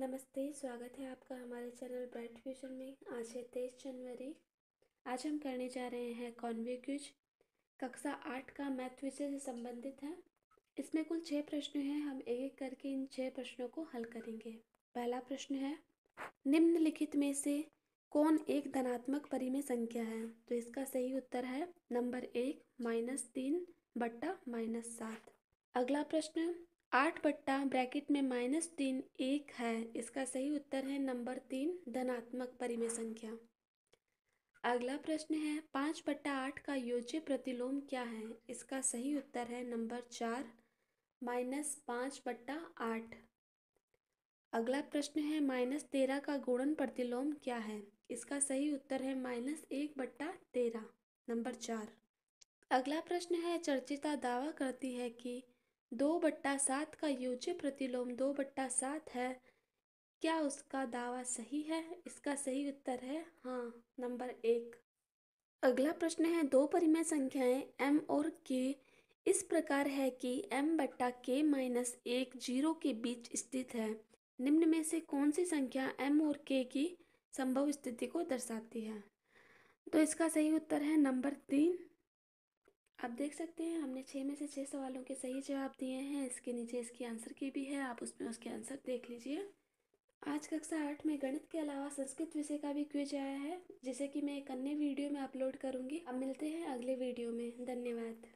नमस्ते स्वागत है आपका हमारे चैनल ब्राइट फ्यूचर में आज है तेईस जनवरी आज हम करने जा रहे हैं कॉन्वेक्यूज कक्षा आठ का मैथ विषय से संबंधित है इसमें कुल छः प्रश्न हैं हम एक एक करके इन छः प्रश्नों को हल करेंगे पहला प्रश्न है निम्नलिखित में से कौन एक धनात्मक परिमेय संख्या है तो इसका सही उत्तर है नंबर एक माइनस तीन बट्टा माइनस सात अगला प्रश्न आठ बट्टा ब्रैकेट में माइनस तीन एक है इसका सही उत्तर है नंबर तीन धनात्मक परिमेय संख्या अगला प्रश्न है पाँच बट्टा आठ का योज्य प्रतिलोम क्या है इसका सही उत्तर है नंबर चार माइनस पाँच बट्टा आठ अगला प्रश्न है माइनस तेरह का गुणन प्रतिलोम क्या है इसका सही उत्तर है माइनस एक बट्टा तेरह नंबर चार अगला प्रश्न है चर्चिता दावा करती है कि दो बट्टा सात का योज्य प्रतिलोम दो बट्टा सात है क्या उसका दावा सही है इसका सही उत्तर है हाँ नंबर एक अगला प्रश्न है दो परिमेय संख्याएं एम और के इस प्रकार है कि एम बट्टा के माइनस एक जीरो के बीच स्थित है निम्न में से कौन सी संख्या एम और के की संभव स्थिति को दर्शाती है तो इसका सही उत्तर है नंबर तीन आप देख सकते हैं हमने छः में से छः सवालों के सही जवाब दिए हैं इसके नीचे इसकी आंसर की भी है आप उसमें उसके आंसर देख लीजिए आज कक्षा आठ में गणित के अलावा संस्कृत विषय का भी क्विज आया है जिसे कि मैं एक अन्य वीडियो में अपलोड करूँगी अब मिलते हैं अगले वीडियो में धन्यवाद